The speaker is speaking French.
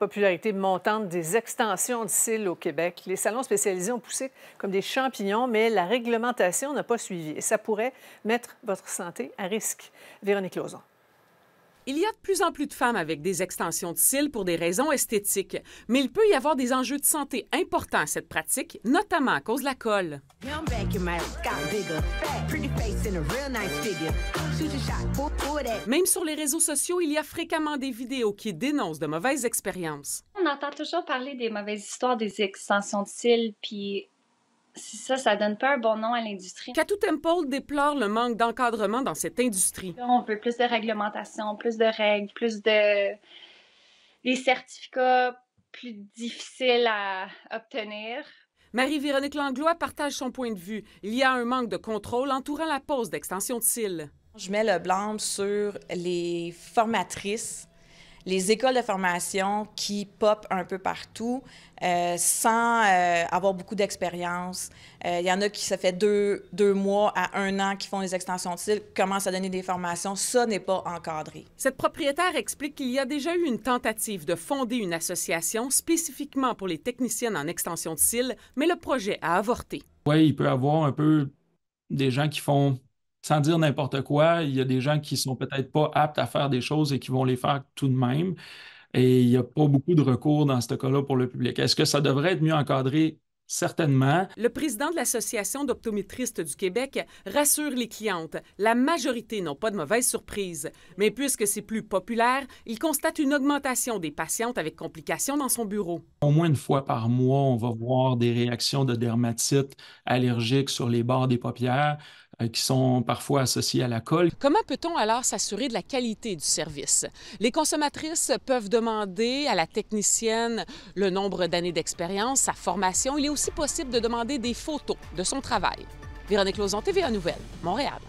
popularité montante des extensions de cils au Québec. Les salons spécialisés ont poussé comme des champignons, mais la réglementation n'a pas suivi et ça pourrait mettre votre santé à risque. Véronique Lauzon. Il y a de plus en plus de femmes avec des extensions de cils pour des raisons esthétiques, mais il peut y avoir des enjeux de santé importants à cette pratique, notamment à cause de la colle. Même sur les réseaux sociaux, il y a fréquemment des vidéos qui dénoncent de mauvaises expériences. On entend toujours parler des mauvaises histoires des extensions de cils, puis ça, ça donne pas un bon nom à l'industrie. Catou Temple déplore le manque d'encadrement dans cette industrie. On veut plus de réglementation, plus de règles, plus de les certificats plus difficiles à obtenir. Marie-Véronique Langlois partage son point de vue. Il y a un manque de contrôle entourant la pose d'extension de cils. Je mets le blâme sur les formatrices les écoles de formation qui popent un peu partout euh, sans euh, avoir beaucoup d'expérience. Euh, il y en a qui, ça fait deux, deux, mois à un an qui font les extensions de style, commencent à donner des formations. Ça n'est pas encadré. Cette propriétaire explique qu'il y a déjà eu une tentative de fonder une association spécifiquement pour les techniciennes en extension de cils, mais le projet a avorté. Oui, il peut y avoir un peu des gens qui font sans dire n'importe quoi, il y a des gens qui sont peut-être pas aptes à faire des choses et qui vont les faire tout de même. Et il n'y a pas beaucoup de recours dans ce cas-là pour le public. Est-ce que ça devrait être mieux encadré? Certainement. Le président de l'Association d'optométristes du Québec rassure les clientes. La majorité n'ont pas de mauvaise surprise. Mais puisque c'est plus populaire, il constate une augmentation des patientes avec complications dans son bureau. Au moins une fois par mois, on va voir des réactions de dermatite allergique sur les bords des paupières. Euh, qui sont parfois associés à la colle. Comment peut-on alors s'assurer de la qualité du service? Les consommatrices peuvent demander à la technicienne le nombre d'années d'expérience, sa formation. Il est aussi possible de demander des photos de son travail. Véronique Lauzon, TVA Nouvelle, Montréal.